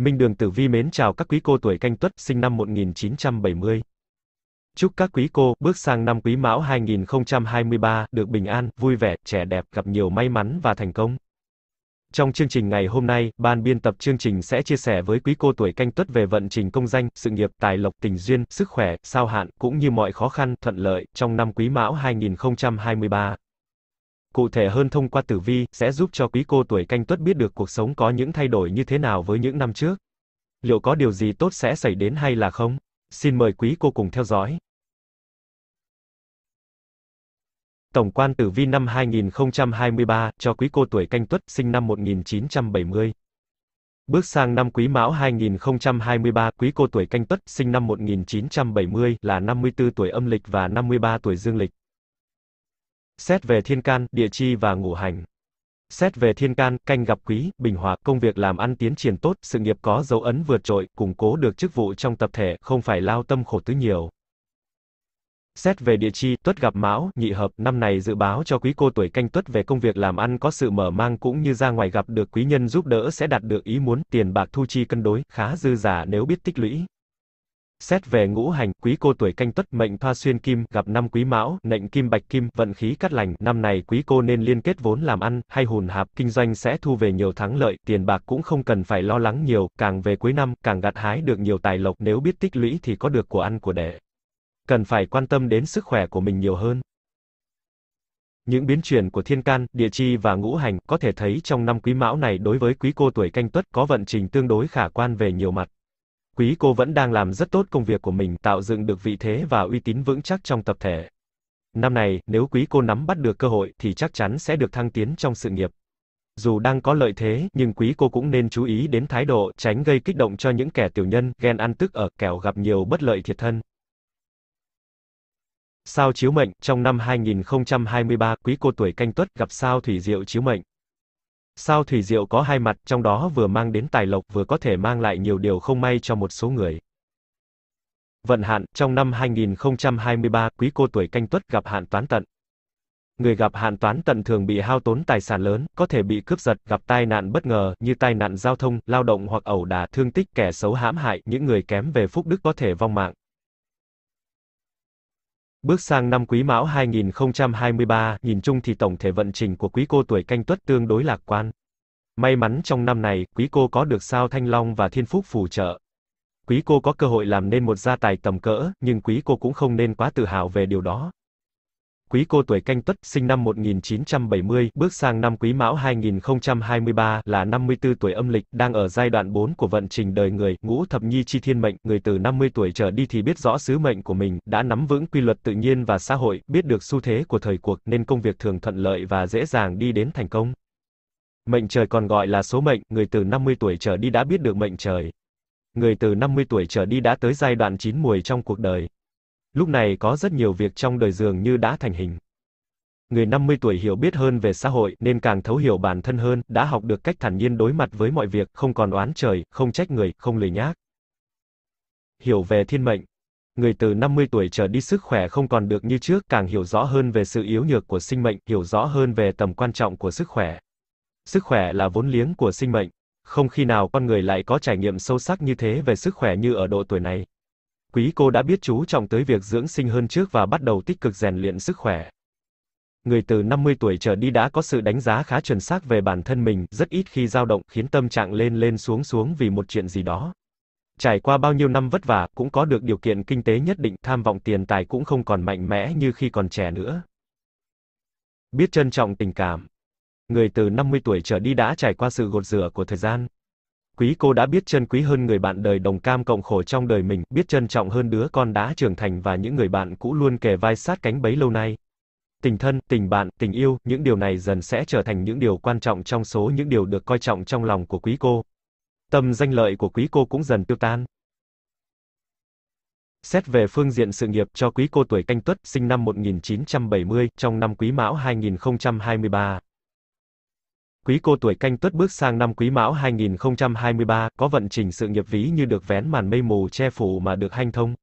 Minh Đường Tử Vi mến chào các quý cô tuổi canh tuất, sinh năm 1970. Chúc các quý cô, bước sang năm quý mão 2023, được bình an, vui vẻ, trẻ đẹp, gặp nhiều may mắn và thành công. Trong chương trình ngày hôm nay, ban biên tập chương trình sẽ chia sẻ với quý cô tuổi canh tuất về vận trình công danh, sự nghiệp, tài lộc, tình duyên, sức khỏe, sao hạn, cũng như mọi khó khăn, thuận lợi, trong năm quý mão 2023. Cụ thể hơn thông qua tử vi, sẽ giúp cho quý cô tuổi canh tuất biết được cuộc sống có những thay đổi như thế nào với những năm trước. Liệu có điều gì tốt sẽ xảy đến hay là không? Xin mời quý cô cùng theo dõi. Tổng quan tử vi năm 2023 cho quý cô tuổi canh tuất sinh năm 1970. Bước sang năm Quý Mão 2023, quý cô tuổi Canh Tuất, sinh năm 1970, là 54 tuổi âm lịch và 53 tuổi dương lịch. Xét về thiên can, địa chi và ngũ hành. Xét về thiên can, canh gặp quý, bình hòa, công việc làm ăn tiến triển tốt, sự nghiệp có dấu ấn vượt trội, củng cố được chức vụ trong tập thể, không phải lao tâm khổ tứ nhiều. Xét về địa chi, tuất gặp mão, nhị hợp, năm này dự báo cho quý cô tuổi canh tuất về công việc làm ăn có sự mở mang cũng như ra ngoài gặp được quý nhân giúp đỡ sẽ đạt được ý muốn, tiền bạc thu chi cân đối, khá dư giả nếu biết tích lũy. Xét về ngũ hành, quý cô tuổi canh tuất mệnh thoa xuyên kim, gặp năm quý mão, nệnh kim bạch kim, vận khí cắt lành, năm này quý cô nên liên kết vốn làm ăn, hay hùn hạp, kinh doanh sẽ thu về nhiều thắng lợi, tiền bạc cũng không cần phải lo lắng nhiều, càng về cuối năm, càng gặt hái được nhiều tài lộc, nếu biết tích lũy thì có được của ăn của để. Cần phải quan tâm đến sức khỏe của mình nhiều hơn. Những biến chuyển của thiên can, địa chi và ngũ hành có thể thấy trong năm quý mão này đối với quý cô tuổi canh tuất có vận trình tương đối khả quan về nhiều mặt quý cô vẫn đang làm rất tốt công việc của mình, tạo dựng được vị thế và uy tín vững chắc trong tập thể. Năm này, nếu quý cô nắm bắt được cơ hội thì chắc chắn sẽ được thăng tiến trong sự nghiệp. Dù đang có lợi thế, nhưng quý cô cũng nên chú ý đến thái độ, tránh gây kích động cho những kẻ tiểu nhân, ghen ăn tức ở, kẻo gặp nhiều bất lợi thiệt thân. Sao chiếu mệnh, trong năm 2023, quý cô tuổi canh tuất gặp sao thủy diệu chiếu mệnh. Sao thủy diệu có hai mặt, trong đó vừa mang đến tài lộc vừa có thể mang lại nhiều điều không may cho một số người. Vận hạn, trong năm 2023, quý cô tuổi canh tuất gặp hạn toán tận. Người gặp hạn toán tận thường bị hao tốn tài sản lớn, có thể bị cướp giật, gặp tai nạn bất ngờ như tai nạn giao thông, lao động hoặc ẩu đả, thương tích, kẻ xấu hãm hại, những người kém về phúc đức có thể vong mạng. Bước sang năm Quý Mão 2023, nhìn chung thì tổng thể vận trình của Quý cô tuổi Canh Tuất tương đối lạc quan. May mắn trong năm này, Quý cô có được sao Thanh Long và Thiên Phúc phù trợ. Quý cô có cơ hội làm nên một gia tài tầm cỡ, nhưng quý cô cũng không nên quá tự hào về điều đó. Quý cô tuổi canh tuất, sinh năm 1970, bước sang năm quý mão 2023 là 54 tuổi âm lịch, đang ở giai đoạn 4 của vận trình đời người, ngũ thập nhi chi thiên mệnh, người từ 50 tuổi trở đi thì biết rõ sứ mệnh của mình, đã nắm vững quy luật tự nhiên và xã hội, biết được xu thế của thời cuộc nên công việc thường thuận lợi và dễ dàng đi đến thành công. Mệnh trời còn gọi là số mệnh, người từ 50 tuổi trở đi đã biết được mệnh trời. Người từ 50 tuổi trở đi đã tới giai đoạn chín muồi trong cuộc đời. Lúc này có rất nhiều việc trong đời dường như đã thành hình. Người 50 tuổi hiểu biết hơn về xã hội nên càng thấu hiểu bản thân hơn, đã học được cách thản nhiên đối mặt với mọi việc, không còn oán trời, không trách người, không lười nhác. Hiểu về thiên mệnh. Người từ 50 tuổi trở đi sức khỏe không còn được như trước, càng hiểu rõ hơn về sự yếu nhược của sinh mệnh, hiểu rõ hơn về tầm quan trọng của sức khỏe. Sức khỏe là vốn liếng của sinh mệnh. Không khi nào con người lại có trải nghiệm sâu sắc như thế về sức khỏe như ở độ tuổi này quý cô đã biết chú trọng tới việc dưỡng sinh hơn trước và bắt đầu tích cực rèn luyện sức khỏe. Người từ 50 tuổi trở đi đã có sự đánh giá khá chuẩn xác về bản thân mình, rất ít khi dao động khiến tâm trạng lên lên xuống xuống vì một chuyện gì đó. Trải qua bao nhiêu năm vất vả, cũng có được điều kiện kinh tế nhất định, tham vọng tiền tài cũng không còn mạnh mẽ như khi còn trẻ nữa. Biết trân trọng tình cảm. Người từ 50 tuổi trở đi đã trải qua sự gột rửa của thời gian, Quý cô đã biết chân quý hơn người bạn đời đồng cam cộng khổ trong đời mình, biết trân trọng hơn đứa con đã trưởng thành và những người bạn cũ luôn kề vai sát cánh bấy lâu nay. Tình thân, tình bạn, tình yêu, những điều này dần sẽ trở thành những điều quan trọng trong số những điều được coi trọng trong lòng của quý cô. Tâm danh lợi của quý cô cũng dần tiêu tan. Xét về phương diện sự nghiệp cho quý cô tuổi canh tuất, sinh năm 1970, trong năm quý mão 2023. Quý cô tuổi canh tuất bước sang năm quý mão 2023, có vận trình sự nghiệp ví như được vén màn mây mù che phủ mà được hanh thông.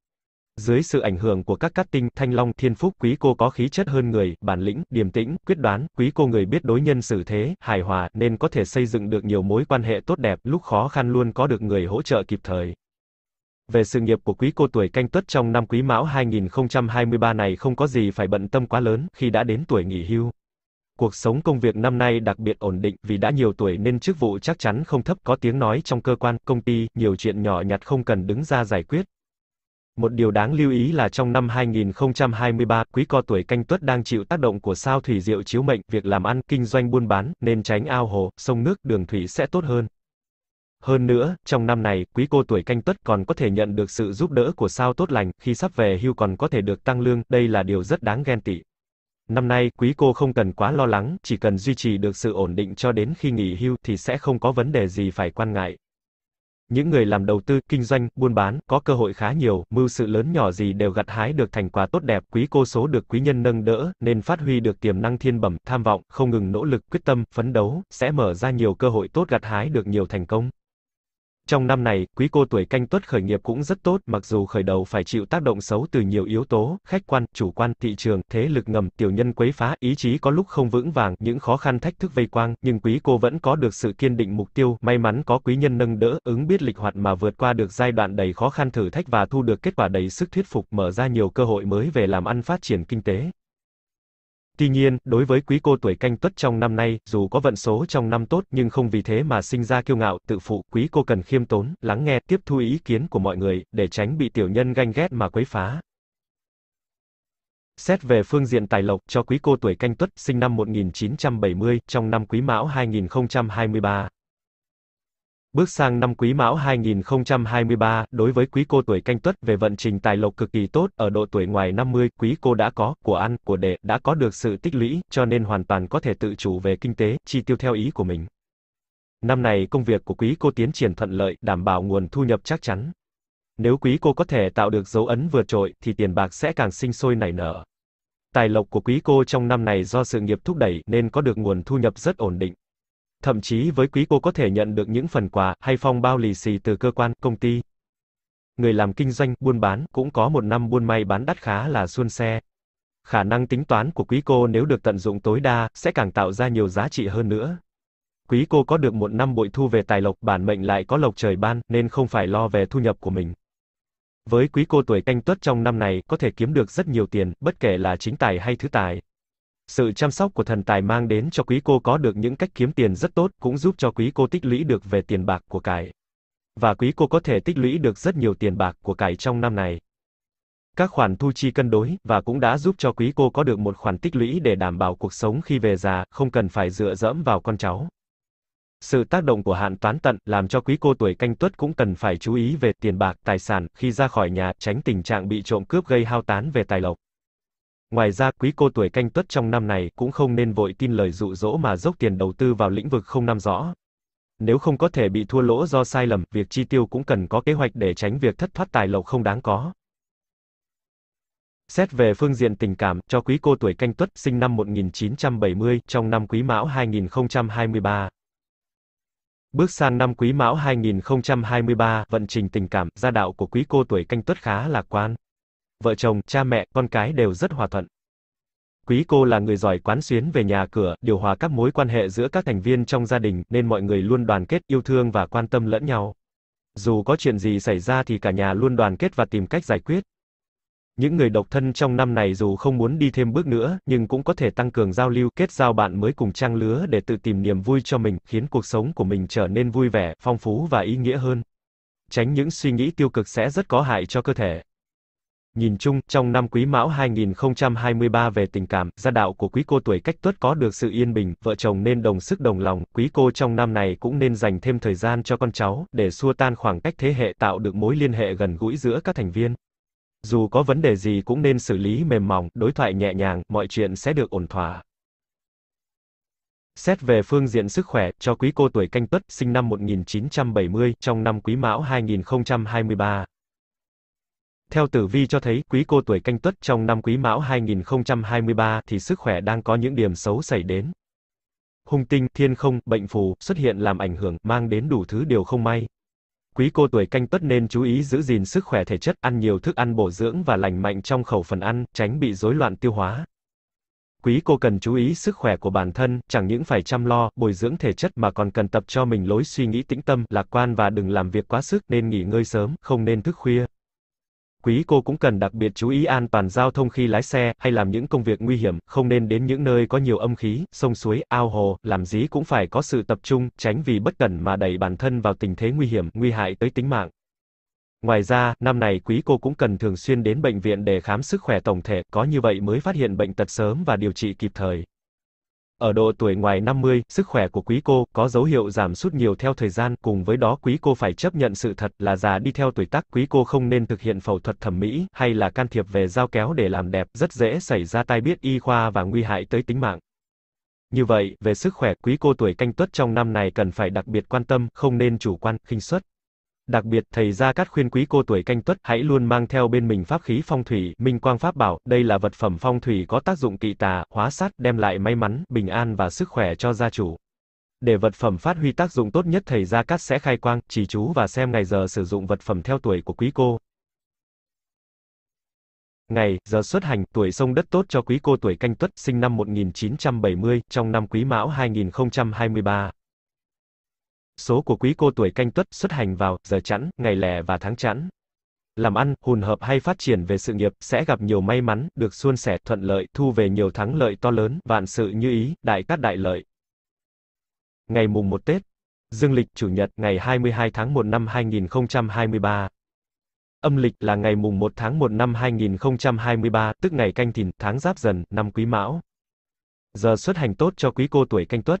Dưới sự ảnh hưởng của các cát tinh, thanh long, thiên phúc, quý cô có khí chất hơn người, bản lĩnh, điềm tĩnh, quyết đoán, quý cô người biết đối nhân xử thế, hài hòa, nên có thể xây dựng được nhiều mối quan hệ tốt đẹp, lúc khó khăn luôn có được người hỗ trợ kịp thời. Về sự nghiệp của quý cô tuổi canh tuất trong năm quý mão 2023 này không có gì phải bận tâm quá lớn, khi đã đến tuổi nghỉ hưu. Cuộc sống công việc năm nay đặc biệt ổn định vì đã nhiều tuổi nên chức vụ chắc chắn không thấp có tiếng nói trong cơ quan, công ty, nhiều chuyện nhỏ nhặt không cần đứng ra giải quyết. Một điều đáng lưu ý là trong năm 2023, quý co tuổi canh tuất đang chịu tác động của sao thủy diệu chiếu mệnh, việc làm ăn, kinh doanh buôn bán, nên tránh ao hồ, sông nước, đường thủy sẽ tốt hơn. Hơn nữa, trong năm này, quý cô tuổi canh tuất còn có thể nhận được sự giúp đỡ của sao tốt lành, khi sắp về hưu còn có thể được tăng lương, đây là điều rất đáng ghen tị. Năm nay, quý cô không cần quá lo lắng, chỉ cần duy trì được sự ổn định cho đến khi nghỉ hưu thì sẽ không có vấn đề gì phải quan ngại. Những người làm đầu tư, kinh doanh, buôn bán, có cơ hội khá nhiều, mưu sự lớn nhỏ gì đều gặt hái được thành quả tốt đẹp, quý cô số được quý nhân nâng đỡ, nên phát huy được tiềm năng thiên bẩm, tham vọng, không ngừng nỗ lực, quyết tâm, phấn đấu, sẽ mở ra nhiều cơ hội tốt gặt hái được nhiều thành công. Trong năm này, quý cô tuổi canh tuất khởi nghiệp cũng rất tốt, mặc dù khởi đầu phải chịu tác động xấu từ nhiều yếu tố, khách quan, chủ quan, thị trường, thế lực ngầm, tiểu nhân quấy phá, ý chí có lúc không vững vàng, những khó khăn thách thức vây quang, nhưng quý cô vẫn có được sự kiên định mục tiêu, may mắn có quý nhân nâng đỡ, ứng biết lịch hoạt mà vượt qua được giai đoạn đầy khó khăn thử thách và thu được kết quả đầy sức thuyết phục, mở ra nhiều cơ hội mới về làm ăn phát triển kinh tế. Tuy nhiên, đối với quý cô tuổi canh tuất trong năm nay, dù có vận số trong năm tốt nhưng không vì thế mà sinh ra kiêu ngạo, tự phụ, quý cô cần khiêm tốn, lắng nghe, tiếp thu ý kiến của mọi người, để tránh bị tiểu nhân ganh ghét mà quấy phá. Xét về phương diện tài lộc cho quý cô tuổi canh tuất sinh năm 1970 trong năm quý mão 2023. Bước sang năm Quý Mão 2023, đối với Quý cô tuổi Canh Tuất về vận trình tài lộc cực kỳ tốt, ở độ tuổi ngoài 50, Quý cô đã có của ăn, của để, đã có được sự tích lũy, cho nên hoàn toàn có thể tự chủ về kinh tế, chi tiêu theo ý của mình. Năm này công việc của Quý cô tiến triển thuận lợi, đảm bảo nguồn thu nhập chắc chắn. Nếu Quý cô có thể tạo được dấu ấn vượt trội thì tiền bạc sẽ càng sinh sôi nảy nở. Tài lộc của Quý cô trong năm này do sự nghiệp thúc đẩy nên có được nguồn thu nhập rất ổn định. Thậm chí với quý cô có thể nhận được những phần quà hay phong bao lì xì từ cơ quan, công ty. Người làm kinh doanh, buôn bán cũng có một năm buôn may bán đắt khá là suôn xe. Khả năng tính toán của quý cô nếu được tận dụng tối đa sẽ càng tạo ra nhiều giá trị hơn nữa. Quý cô có được một năm bội thu về tài lộc, bản mệnh lại có lộc trời ban nên không phải lo về thu nhập của mình. Với quý cô tuổi canh tuất trong năm này có thể kiếm được rất nhiều tiền, bất kể là chính tài hay thứ tài. Sự chăm sóc của thần tài mang đến cho quý cô có được những cách kiếm tiền rất tốt, cũng giúp cho quý cô tích lũy được về tiền bạc của cải. Và quý cô có thể tích lũy được rất nhiều tiền bạc của cải trong năm này. Các khoản thu chi cân đối, và cũng đã giúp cho quý cô có được một khoản tích lũy để đảm bảo cuộc sống khi về già, không cần phải dựa dẫm vào con cháu. Sự tác động của hạn toán tận làm cho quý cô tuổi canh tuất cũng cần phải chú ý về tiền bạc, tài sản khi ra khỏi nhà, tránh tình trạng bị trộm cướp gây hao tán về tài lộc. Ngoài ra, quý cô tuổi canh tuất trong năm này cũng không nên vội tin lời dụ dỗ mà dốc tiền đầu tư vào lĩnh vực không nắm rõ. Nếu không có thể bị thua lỗ do sai lầm, việc chi tiêu cũng cần có kế hoạch để tránh việc thất thoát tài lộc không đáng có. Xét về phương diện tình cảm, cho quý cô tuổi canh tuất sinh năm 1970 trong năm quý mão 2023. Bước sang năm quý mão 2023, vận trình tình cảm, gia đạo của quý cô tuổi canh tuất khá lạc quan vợ chồng, cha mẹ, con cái đều rất hòa thuận. Quý cô là người giỏi quán xuyến về nhà cửa, điều hòa các mối quan hệ giữa các thành viên trong gia đình, nên mọi người luôn đoàn kết, yêu thương và quan tâm lẫn nhau. Dù có chuyện gì xảy ra thì cả nhà luôn đoàn kết và tìm cách giải quyết. Những người độc thân trong năm này dù không muốn đi thêm bước nữa, nhưng cũng có thể tăng cường giao lưu, kết giao bạn mới cùng trang lứa để tự tìm niềm vui cho mình, khiến cuộc sống của mình trở nên vui vẻ, phong phú và ý nghĩa hơn. Tránh những suy nghĩ tiêu cực sẽ rất có hại cho cơ thể. Nhìn chung, trong năm Quý Mão 2023 về tình cảm, gia đạo của quý cô tuổi cách tuất có được sự yên bình, vợ chồng nên đồng sức đồng lòng, quý cô trong năm này cũng nên dành thêm thời gian cho con cháu, để xua tan khoảng cách thế hệ tạo được mối liên hệ gần gũi giữa các thành viên. Dù có vấn đề gì cũng nên xử lý mềm mỏng, đối thoại nhẹ nhàng, mọi chuyện sẽ được ổn thỏa. Xét về phương diện sức khỏe, cho quý cô tuổi canh tuất, sinh năm 1970, trong năm quý mão 2023, theo tử vi cho thấy, quý cô tuổi canh tuất trong năm quý mão 2023 thì sức khỏe đang có những điểm xấu xảy đến. Hung tinh, thiên không, bệnh phù, xuất hiện làm ảnh hưởng, mang đến đủ thứ điều không may. Quý cô tuổi canh tuất nên chú ý giữ gìn sức khỏe thể chất, ăn nhiều thức ăn bổ dưỡng và lành mạnh trong khẩu phần ăn, tránh bị rối loạn tiêu hóa. Quý cô cần chú ý sức khỏe của bản thân, chẳng những phải chăm lo, bồi dưỡng thể chất mà còn cần tập cho mình lối suy nghĩ tĩnh tâm, lạc quan và đừng làm việc quá sức, nên nghỉ ngơi sớm, không nên thức khuya quý cô cũng cần đặc biệt chú ý an toàn giao thông khi lái xe hay làm những công việc nguy hiểm, không nên đến những nơi có nhiều âm khí, sông suối, ao hồ, làm gì cũng phải có sự tập trung, tránh vì bất cẩn mà đẩy bản thân vào tình thế nguy hiểm, nguy hại tới tính mạng. Ngoài ra, năm này quý cô cũng cần thường xuyên đến bệnh viện để khám sức khỏe tổng thể, có như vậy mới phát hiện bệnh tật sớm và điều trị kịp thời. Ở độ tuổi ngoài 50, sức khỏe của quý cô có dấu hiệu giảm sút nhiều theo thời gian, cùng với đó quý cô phải chấp nhận sự thật là già đi theo tuổi tác, quý cô không nên thực hiện phẫu thuật thẩm mỹ hay là can thiệp về dao kéo để làm đẹp, rất dễ xảy ra tai biến y khoa và nguy hại tới tính mạng. Như vậy, về sức khỏe, quý cô tuổi canh tuất trong năm này cần phải đặc biệt quan tâm, không nên chủ quan, khinh suất. Đặc biệt, thầy Gia Cát khuyên quý cô tuổi canh tuất hãy luôn mang theo bên mình pháp khí phong thủy, minh quang pháp bảo, đây là vật phẩm phong thủy có tác dụng kỵ tà, hóa sát, đem lại may mắn, bình an và sức khỏe cho gia chủ. Để vật phẩm phát huy tác dụng tốt nhất thầy Gia Cát sẽ khai quang, chỉ chú và xem ngày giờ sử dụng vật phẩm theo tuổi của quý cô. Ngày, giờ xuất hành, tuổi sông đất tốt cho quý cô tuổi canh tuất sinh năm 1970, trong năm quý mão 2023 số của quý cô tuổi canh tuất xuất hành vào giờ chẵn, ngày lẻ và tháng chẵn. Làm ăn, hùn hợp hay phát triển về sự nghiệp sẽ gặp nhiều may mắn, được suôn sẻ, thuận lợi, thu về nhiều thắng lợi to lớn, vạn sự như ý, đại cát đại lợi. Ngày mùng 1 Tết, dương lịch chủ nhật ngày 22 tháng 1 năm 2023. Âm lịch là ngày mùng 1 tháng 1 năm 2023, tức ngày canh thìn, tháng giáp dần, năm quý mão. Giờ xuất hành tốt cho quý cô tuổi canh tuất.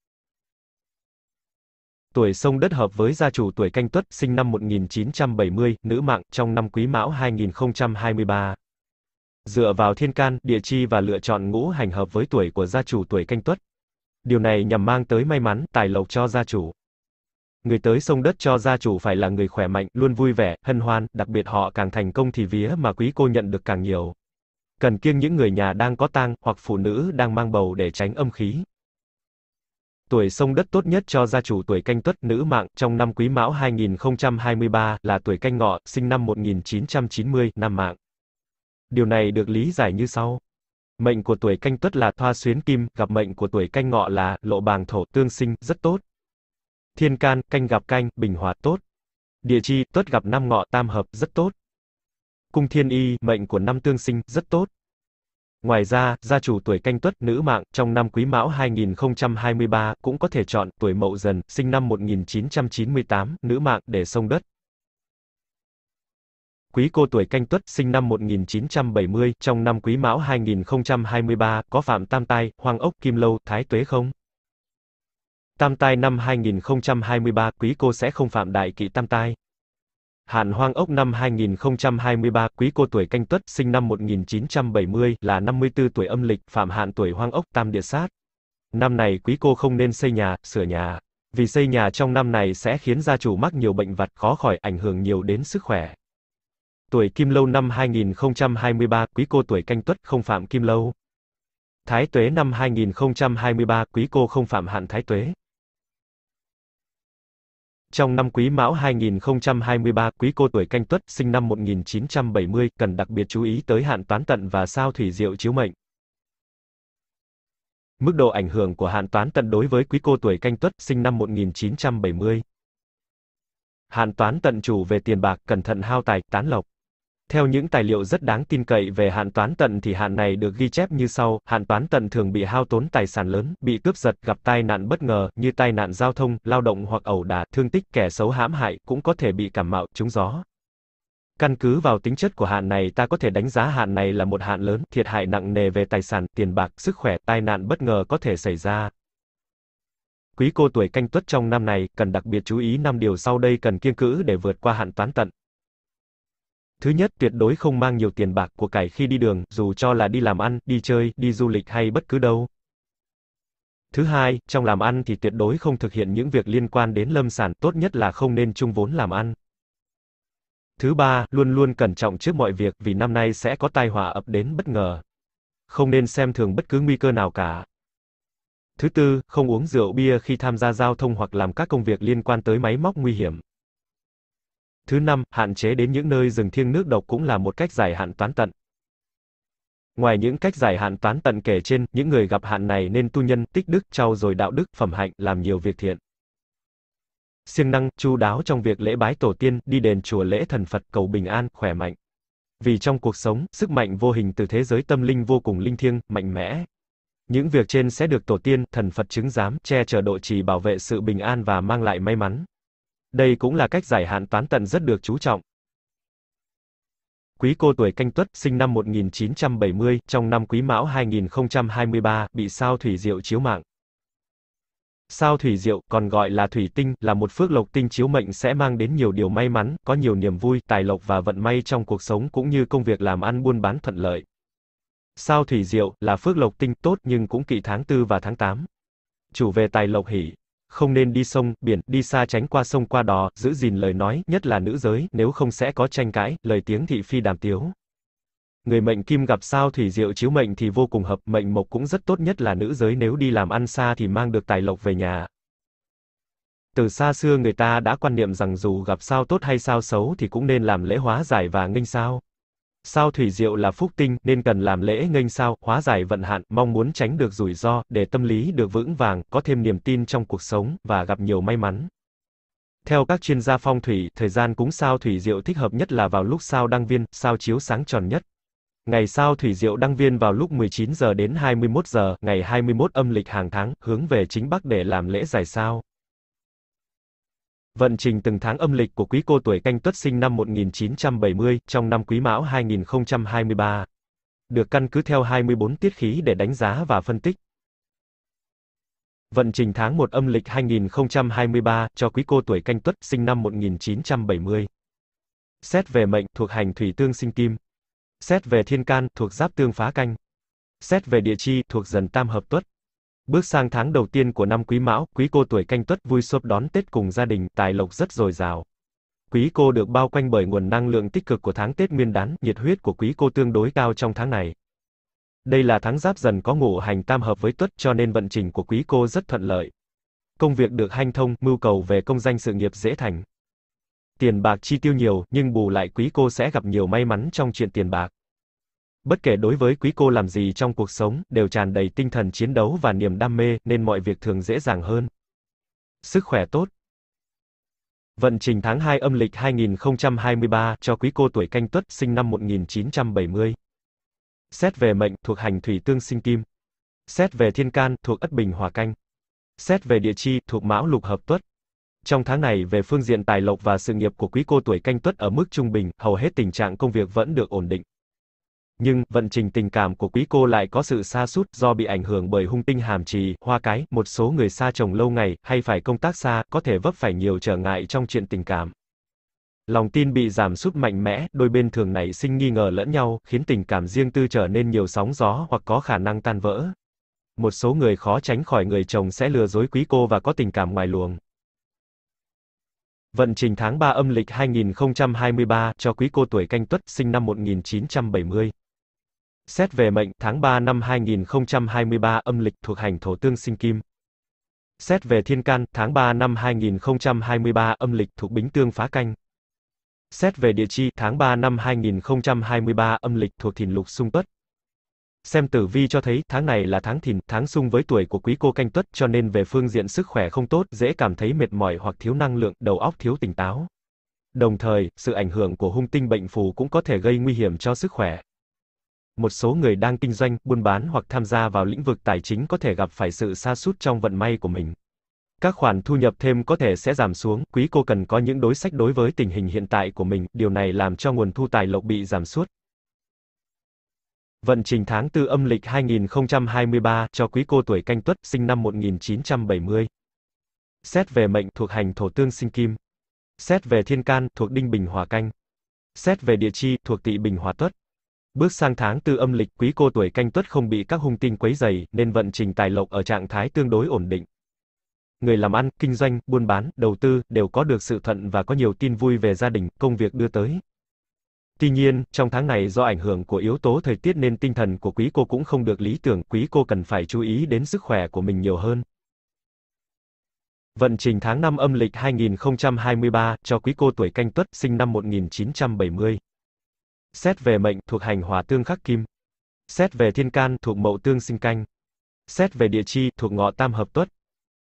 Tuổi sông đất hợp với gia chủ tuổi canh tuất, sinh năm 1970, nữ mạng, trong năm quý mão 2023. Dựa vào thiên can, địa chi và lựa chọn ngũ hành hợp với tuổi của gia chủ tuổi canh tuất. Điều này nhằm mang tới may mắn, tài lộc cho gia chủ. Người tới sông đất cho gia chủ phải là người khỏe mạnh, luôn vui vẻ, hân hoan, đặc biệt họ càng thành công thì vía mà quý cô nhận được càng nhiều. Cần kiêng những người nhà đang có tang, hoặc phụ nữ đang mang bầu để tránh âm khí. Tuổi sông đất tốt nhất cho gia chủ tuổi canh tuất nữ mạng trong năm quý mão 2023 là tuổi canh ngọ, sinh năm 1990, năm mạng. Điều này được lý giải như sau. Mệnh của tuổi canh tuất là thoa xuyến kim, gặp mệnh của tuổi canh ngọ là lộ bàng thổ tương sinh, rất tốt. Thiên can, canh gặp canh, bình hòa tốt. Địa chi, tuất gặp năm ngọ tam hợp, rất tốt. Cung thiên y, mệnh của năm tương sinh, rất tốt. Ngoài ra, gia chủ tuổi canh tuất, nữ mạng, trong năm quý mão 2023, cũng có thể chọn tuổi mậu dần, sinh năm 1998, nữ mạng, để sông đất. Quý cô tuổi canh tuất, sinh năm 1970, trong năm quý mão 2023, có phạm tam tai, hoàng ốc, kim lâu, thái tuế không? Tam tai năm 2023, quý cô sẽ không phạm đại kỵ tam tai. Hạn Hoang Ốc năm 2023, quý cô tuổi canh tuất, sinh năm 1970, là 54 tuổi âm lịch, phạm hạn tuổi Hoang Ốc, tam địa sát. Năm này quý cô không nên xây nhà, sửa nhà. Vì xây nhà trong năm này sẽ khiến gia chủ mắc nhiều bệnh vặt khó khỏi, ảnh hưởng nhiều đến sức khỏe. Tuổi Kim Lâu năm 2023, quý cô tuổi canh tuất, không phạm Kim Lâu. Thái Tuế năm 2023, quý cô không phạm hạn Thái Tuế. Trong năm Quý Mão 2023, Quý cô tuổi Canh Tuất, sinh năm 1970, cần đặc biệt chú ý tới hạn toán tận và sao thủy diệu chiếu mệnh. Mức độ ảnh hưởng của hạn toán tận đối với Quý cô tuổi Canh Tuất, sinh năm 1970. Hạn toán tận chủ về tiền bạc, cẩn thận hao tài, tán lộc. Theo những tài liệu rất đáng tin cậy về hạn toán tận thì hạn này được ghi chép như sau, hạn toán tận thường bị hao tốn tài sản lớn, bị cướp giật, gặp tai nạn bất ngờ, như tai nạn giao thông, lao động hoặc ẩu đả, thương tích, kẻ xấu hãm hại, cũng có thể bị cảm mạo, trúng gió. Căn cứ vào tính chất của hạn này ta có thể đánh giá hạn này là một hạn lớn, thiệt hại nặng nề về tài sản, tiền bạc, sức khỏe, tai nạn bất ngờ có thể xảy ra. Quý cô tuổi canh tuất trong năm này, cần đặc biệt chú ý năm điều sau đây cần kiêng cữ để vượt qua hạn toán tận. Thứ nhất, tuyệt đối không mang nhiều tiền bạc của cải khi đi đường, dù cho là đi làm ăn, đi chơi, đi du lịch hay bất cứ đâu. Thứ hai, trong làm ăn thì tuyệt đối không thực hiện những việc liên quan đến lâm sản, tốt nhất là không nên chung vốn làm ăn. Thứ ba, luôn luôn cẩn trọng trước mọi việc vì năm nay sẽ có tai họa ập đến bất ngờ. Không nên xem thường bất cứ nguy cơ nào cả. Thứ tư, không uống rượu bia khi tham gia giao thông hoặc làm các công việc liên quan tới máy móc nguy hiểm. Thứ năm, hạn chế đến những nơi rừng thiêng nước độc cũng là một cách giải hạn toán tận. Ngoài những cách giải hạn toán tận kể trên, những người gặp hạn này nên tu nhân, tích đức, trau dồi đạo đức, phẩm hạnh, làm nhiều việc thiện. Siêng năng, chu đáo trong việc lễ bái tổ tiên, đi đền chùa lễ thần Phật cầu bình an, khỏe mạnh. Vì trong cuộc sống, sức mạnh vô hình từ thế giới tâm linh vô cùng linh thiêng, mạnh mẽ. Những việc trên sẽ được tổ tiên, thần Phật chứng giám, che chở độ trì bảo vệ sự bình an và mang lại may mắn. Đây cũng là cách giải hạn toán tận rất được chú trọng. Quý cô tuổi canh tuất, sinh năm 1970, trong năm quý mão 2023, bị sao thủy diệu chiếu mạng. Sao thủy diệu, còn gọi là thủy tinh, là một phước lộc tinh chiếu mệnh sẽ mang đến nhiều điều may mắn, có nhiều niềm vui, tài lộc và vận may trong cuộc sống cũng như công việc làm ăn buôn bán thuận lợi. Sao thủy diệu, là phước lộc tinh tốt nhưng cũng kỵ tháng 4 và tháng 8. Chủ về tài lộc hỷ, không nên đi sông, biển, đi xa tránh qua sông qua đò, giữ gìn lời nói, nhất là nữ giới, nếu không sẽ có tranh cãi, lời tiếng thị phi đàm tiếu. Người mệnh kim gặp sao thủy diệu chiếu mệnh thì vô cùng hợp, mệnh mộc cũng rất tốt nhất là nữ giới nếu đi làm ăn xa thì mang được tài lộc về nhà. Từ xa xưa người ta đã quan niệm rằng dù gặp sao tốt hay sao xấu thì cũng nên làm lễ hóa giải và nghênh sao sao thủy diệu là phúc tinh nên cần làm lễ nghênh sao, hóa giải vận hạn, mong muốn tránh được rủi ro, để tâm lý được vững vàng, có thêm niềm tin trong cuộc sống và gặp nhiều may mắn. Theo các chuyên gia phong thủy, thời gian cúng sao thủy diệu thích hợp nhất là vào lúc sao đăng viên, sao chiếu sáng tròn nhất. Ngày sao thủy diệu đăng viên vào lúc 19 giờ đến 21 giờ, ngày 21 âm lịch hàng tháng, hướng về chính Bắc để làm lễ giải sao. Vận trình từng tháng âm lịch của quý cô tuổi canh tuất sinh năm 1970 trong năm quý mão 2023. Được căn cứ theo 24 tiết khí để đánh giá và phân tích. Vận trình tháng 1 âm lịch 2023 cho quý cô tuổi canh tuất sinh năm 1970. Xét về mệnh thuộc hành thủy tương sinh kim. Xét về thiên can thuộc giáp tương phá canh. Xét về địa chi thuộc dần tam hợp tuất. Bước sang tháng đầu tiên của năm Quý Mão, Quý cô tuổi Canh Tuất vui sốt đón Tết cùng gia đình, tài lộc rất dồi dào. Quý cô được bao quanh bởi nguồn năng lượng tích cực của tháng Tết Nguyên đán, nhiệt huyết của quý cô tương đối cao trong tháng này. Đây là tháng Giáp dần có ngũ hành tam hợp với Tuất, cho nên vận trình của quý cô rất thuận lợi. Công việc được hanh thông, mưu cầu về công danh sự nghiệp dễ thành. Tiền bạc chi tiêu nhiều, nhưng bù lại quý cô sẽ gặp nhiều may mắn trong chuyện tiền bạc. Bất kể đối với quý cô làm gì trong cuộc sống, đều tràn đầy tinh thần chiến đấu và niềm đam mê, nên mọi việc thường dễ dàng hơn. Sức khỏe tốt. Vận trình tháng 2 âm lịch 2023 cho quý cô tuổi canh tuất sinh năm 1970. Xét về mệnh thuộc hành thủy tương sinh kim. Xét về thiên can thuộc ất bình hòa canh. Xét về địa chi thuộc mão lục hợp tuất. Trong tháng này về phương diện tài lộc và sự nghiệp của quý cô tuổi canh tuất ở mức trung bình, hầu hết tình trạng công việc vẫn được ổn định nhưng vận trình tình cảm của quý cô lại có sự sa sút do bị ảnh hưởng bởi hung tinh hàm trì, hoa cái, một số người xa chồng lâu ngày hay phải công tác xa, có thể vấp phải nhiều trở ngại trong chuyện tình cảm. Lòng tin bị giảm sút mạnh mẽ, đôi bên thường nảy sinh nghi ngờ lẫn nhau, khiến tình cảm riêng tư trở nên nhiều sóng gió hoặc có khả năng tan vỡ. Một số người khó tránh khỏi người chồng sẽ lừa dối quý cô và có tình cảm ngoài luồng. Vận trình tháng 3 âm lịch 2023 cho quý cô tuổi canh tuất sinh năm 1970. Xét về mệnh, tháng 3 năm 2023 âm lịch thuộc hành thổ tương sinh kim. Xét về thiên can, tháng 3 năm 2023 âm lịch thuộc bính tương phá canh. Xét về địa chi, tháng 3 năm 2023 âm lịch thuộc thìn lục xung tuất. Xem tử vi cho thấy, tháng này là tháng thìn, tháng xung với tuổi của quý cô canh tuất, cho nên về phương diện sức khỏe không tốt, dễ cảm thấy mệt mỏi hoặc thiếu năng lượng, đầu óc thiếu tỉnh táo. Đồng thời, sự ảnh hưởng của hung tinh bệnh phù cũng có thể gây nguy hiểm cho sức khỏe một số người đang kinh doanh, buôn bán hoặc tham gia vào lĩnh vực tài chính có thể gặp phải sự sa sút trong vận may của mình. Các khoản thu nhập thêm có thể sẽ giảm xuống, quý cô cần có những đối sách đối với tình hình hiện tại của mình, điều này làm cho nguồn thu tài lộc bị giảm sút. Vận trình tháng 4 âm lịch 2023 cho quý cô tuổi canh tuất, sinh năm 1970. Xét về mệnh thuộc hành thổ tương sinh kim. Xét về thiên can thuộc đinh bình hòa canh. Xét về địa chi thuộc tỵ bình hòa tuất. Bước sang tháng tư âm lịch, quý cô tuổi canh tuất không bị các hung tinh quấy dày, nên vận trình tài lộc ở trạng thái tương đối ổn định. Người làm ăn, kinh doanh, buôn bán, đầu tư, đều có được sự thuận và có nhiều tin vui về gia đình, công việc đưa tới. Tuy nhiên, trong tháng này do ảnh hưởng của yếu tố thời tiết nên tinh thần của quý cô cũng không được lý tưởng, quý cô cần phải chú ý đến sức khỏe của mình nhiều hơn. Vận trình tháng 5 âm lịch 2023 cho quý cô tuổi canh tuất, sinh năm 1970. Xét về mệnh thuộc hành hỏa tương khắc kim. Xét về thiên can thuộc mậu tương sinh canh. Xét về địa chi thuộc ngọ tam hợp tuất.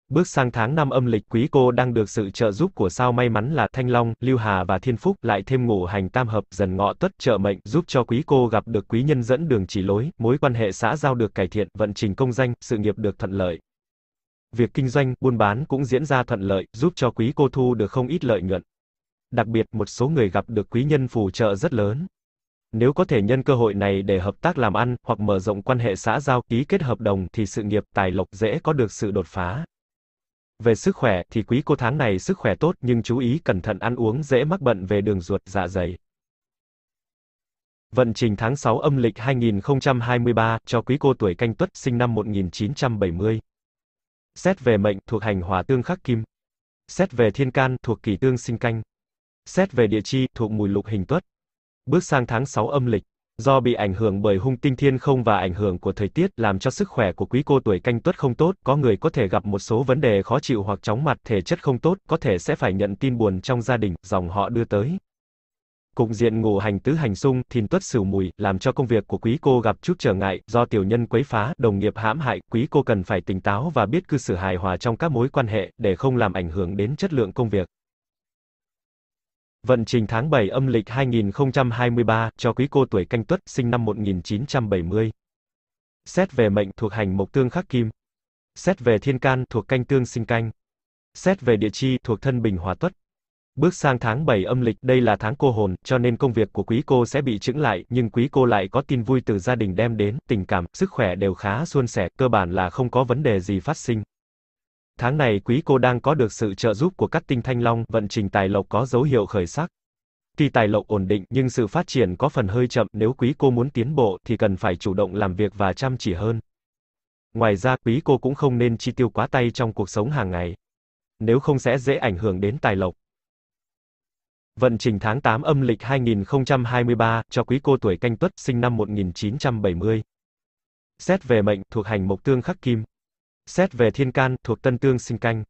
Bước sang tháng năm âm lịch quý cô đang được sự trợ giúp của sao may mắn là Thanh Long, Lưu Hà và Thiên Phúc lại thêm ngũ hành tam hợp dần ngọ tuất trợ mệnh giúp cho quý cô gặp được quý nhân dẫn đường chỉ lối, mối quan hệ xã giao được cải thiện, vận trình công danh, sự nghiệp được thuận lợi. Việc kinh doanh, buôn bán cũng diễn ra thuận lợi, giúp cho quý cô thu được không ít lợi nhuận. Đặc biệt, một số người gặp được quý nhân phù trợ rất lớn. Nếu có thể nhân cơ hội này để hợp tác làm ăn hoặc mở rộng quan hệ xã giao, ký kết hợp đồng thì sự nghiệp tài lộc dễ có được sự đột phá. Về sức khỏe thì quý cô tháng này sức khỏe tốt nhưng chú ý cẩn thận ăn uống dễ mắc bận về đường ruột dạ dày. Vận trình tháng 6 âm lịch 2023 cho quý cô tuổi canh tuất sinh năm 1970. Xét về mệnh thuộc hành hỏa tương khắc kim. Xét về thiên can thuộc kỷ tương sinh canh. Xét về địa chi thuộc mùi lục hình tuất. Bước sang tháng 6 âm lịch, do bị ảnh hưởng bởi hung tinh thiên không và ảnh hưởng của thời tiết làm cho sức khỏe của quý cô tuổi canh tuất không tốt, có người có thể gặp một số vấn đề khó chịu hoặc chóng mặt, thể chất không tốt, có thể sẽ phải nhận tin buồn trong gia đình, dòng họ đưa tới. Cục diện ngũ hành tứ hành xung, thìn tuất sửu mùi, làm cho công việc của quý cô gặp chút trở ngại, do tiểu nhân quấy phá, đồng nghiệp hãm hại, quý cô cần phải tỉnh táo và biết cư xử hài hòa trong các mối quan hệ, để không làm ảnh hưởng đến chất lượng công việc. Vận trình tháng 7 âm lịch 2023 cho quý cô tuổi canh tuất, sinh năm 1970. Xét về mệnh thuộc hành mộc tương khắc kim. Xét về thiên can thuộc canh tương sinh canh. Xét về địa chi thuộc thân bình hòa tuất. Bước sang tháng 7 âm lịch, đây là tháng cô hồn, cho nên công việc của quý cô sẽ bị chững lại, nhưng quý cô lại có tin vui từ gia đình đem đến, tình cảm, sức khỏe đều khá suôn sẻ, cơ bản là không có vấn đề gì phát sinh. Tháng này quý cô đang có được sự trợ giúp của các tinh thanh long, vận trình tài lộc có dấu hiệu khởi sắc. Tuy tài lộc ổn định nhưng sự phát triển có phần hơi chậm nếu quý cô muốn tiến bộ thì cần phải chủ động làm việc và chăm chỉ hơn. Ngoài ra quý cô cũng không nên chi tiêu quá tay trong cuộc sống hàng ngày. Nếu không sẽ dễ ảnh hưởng đến tài lộc. Vận trình tháng 8 âm lịch 2023 cho quý cô tuổi canh tuất sinh năm 1970. Xét về mệnh thuộc hành mộc tương khắc kim. Xét về thiên can, thuộc tân tương sinh canh.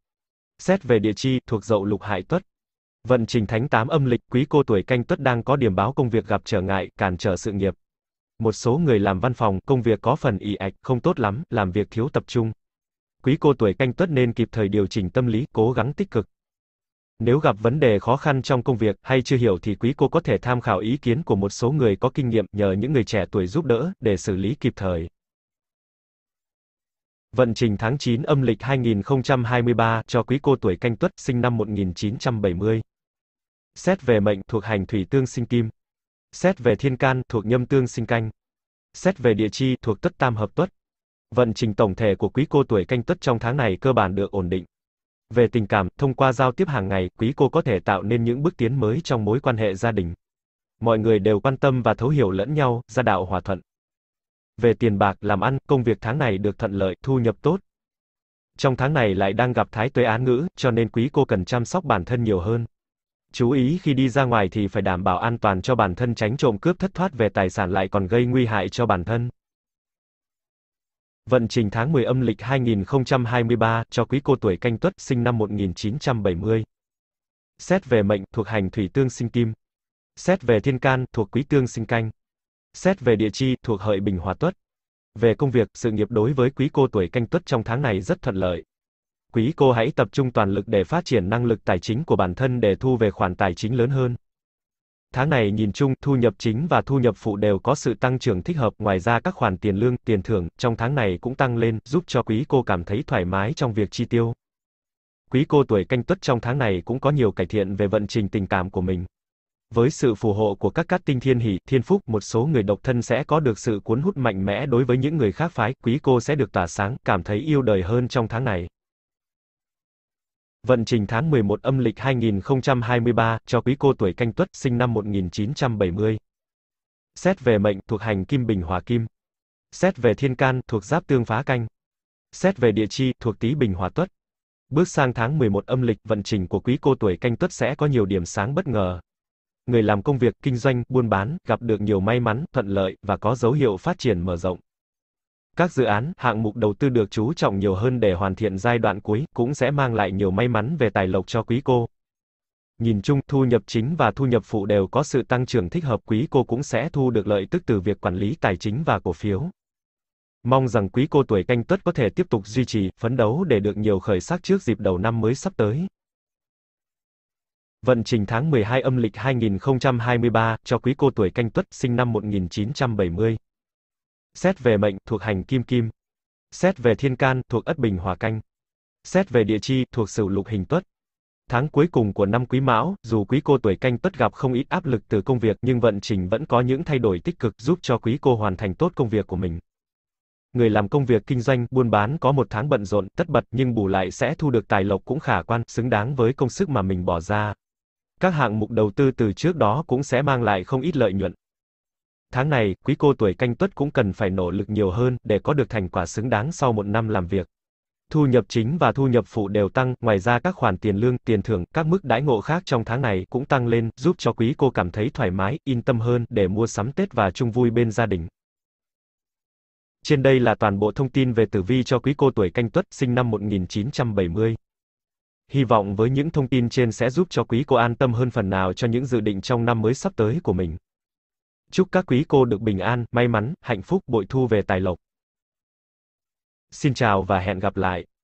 Xét về địa chi, thuộc dậu lục hại tuất. Vận trình tháng tám âm lịch, quý cô tuổi canh tuất đang có điểm báo công việc gặp trở ngại, cản trở sự nghiệp. Một số người làm văn phòng, công việc có phần ì ạch, không tốt lắm, làm việc thiếu tập trung. Quý cô tuổi canh tuất nên kịp thời điều chỉnh tâm lý, cố gắng tích cực. Nếu gặp vấn đề khó khăn trong công việc hay chưa hiểu thì quý cô có thể tham khảo ý kiến của một số người có kinh nghiệm, nhờ những người trẻ tuổi giúp đỡ để xử lý kịp thời. Vận trình tháng 9 âm lịch 2023 cho quý cô tuổi canh tuất, sinh năm 1970. Xét về mệnh thuộc hành thủy tương sinh kim. Xét về thiên can thuộc nhâm tương sinh canh. Xét về địa chi thuộc tất tam hợp tuất. Vận trình tổng thể của quý cô tuổi canh tuất trong tháng này cơ bản được ổn định. Về tình cảm, thông qua giao tiếp hàng ngày, quý cô có thể tạo nên những bước tiến mới trong mối quan hệ gia đình. Mọi người đều quan tâm và thấu hiểu lẫn nhau, gia đạo hòa thuận. Về tiền bạc, làm ăn, công việc tháng này được thuận lợi, thu nhập tốt. Trong tháng này lại đang gặp thái tuế án ngữ, cho nên quý cô cần chăm sóc bản thân nhiều hơn. Chú ý khi đi ra ngoài thì phải đảm bảo an toàn cho bản thân tránh trộm cướp thất thoát về tài sản lại còn gây nguy hại cho bản thân. Vận trình tháng 10 âm lịch 2023 cho quý cô tuổi canh tuất sinh năm 1970. Xét về mệnh thuộc hành thủy tương sinh kim. Xét về thiên can thuộc quý tương sinh canh xét về địa chi, thuộc hợi Bình Hòa Tuất. Về công việc, sự nghiệp đối với quý cô tuổi canh tuất trong tháng này rất thuận lợi. Quý cô hãy tập trung toàn lực để phát triển năng lực tài chính của bản thân để thu về khoản tài chính lớn hơn. Tháng này nhìn chung, thu nhập chính và thu nhập phụ đều có sự tăng trưởng thích hợp, ngoài ra các khoản tiền lương, tiền thưởng trong tháng này cũng tăng lên, giúp cho quý cô cảm thấy thoải mái trong việc chi tiêu. Quý cô tuổi canh tuất trong tháng này cũng có nhiều cải thiện về vận trình tình cảm của mình. Với sự phù hộ của các cát tinh thiên hỷ, thiên phúc, một số người độc thân sẽ có được sự cuốn hút mạnh mẽ đối với những người khác phái, quý cô sẽ được tỏa sáng, cảm thấy yêu đời hơn trong tháng này. Vận trình tháng 11 âm lịch 2023 cho quý cô tuổi canh tuất sinh năm 1970. Xét về mệnh thuộc hành kim bình hỏa kim. Xét về thiên can thuộc giáp tương phá canh. Xét về địa chi thuộc tý bình hỏa tuất. Bước sang tháng 11 âm lịch, vận trình của quý cô tuổi canh tuất sẽ có nhiều điểm sáng bất ngờ người làm công việc kinh doanh, buôn bán gặp được nhiều may mắn, thuận lợi và có dấu hiệu phát triển mở rộng. Các dự án, hạng mục đầu tư được chú trọng nhiều hơn để hoàn thiện giai đoạn cuối cũng sẽ mang lại nhiều may mắn về tài lộc cho quý cô. Nhìn chung, thu nhập chính và thu nhập phụ đều có sự tăng trưởng thích hợp quý cô cũng sẽ thu được lợi tức từ việc quản lý tài chính và cổ phiếu. Mong rằng quý cô tuổi canh tuất có thể tiếp tục duy trì, phấn đấu để được nhiều khởi sắc trước dịp đầu năm mới sắp tới. Vận trình tháng 12 âm lịch 2023 cho quý cô tuổi canh tuất sinh năm 1970. Xét về mệnh thuộc hành kim kim. Xét về thiên can thuộc ất bình hòa canh. Xét về địa chi thuộc sửu lục hình tuất. Tháng cuối cùng của năm quý mão, dù quý cô tuổi canh tuất gặp không ít áp lực từ công việc nhưng vận trình vẫn có những thay đổi tích cực giúp cho quý cô hoàn thành tốt công việc của mình. Người làm công việc kinh doanh, buôn bán có một tháng bận rộn, tất bật nhưng bù lại sẽ thu được tài lộc cũng khả quan, xứng đáng với công sức mà mình bỏ ra các hạng mục đầu tư từ trước đó cũng sẽ mang lại không ít lợi nhuận. Tháng này, quý cô tuổi canh tuất cũng cần phải nỗ lực nhiều hơn để có được thành quả xứng đáng sau một năm làm việc. Thu nhập chính và thu nhập phụ đều tăng, ngoài ra các khoản tiền lương, tiền thưởng, các mức đãi ngộ khác trong tháng này cũng tăng lên, giúp cho quý cô cảm thấy thoải mái, yên tâm hơn để mua sắm Tết và chung vui bên gia đình. Trên đây là toàn bộ thông tin về tử vi cho quý cô tuổi canh tuất, sinh năm 1970. Hy vọng với những thông tin trên sẽ giúp cho quý cô an tâm hơn phần nào cho những dự định trong năm mới sắp tới của mình. Chúc các quý cô được bình an, may mắn, hạnh phúc, bội thu về tài lộc. Xin chào và hẹn gặp lại.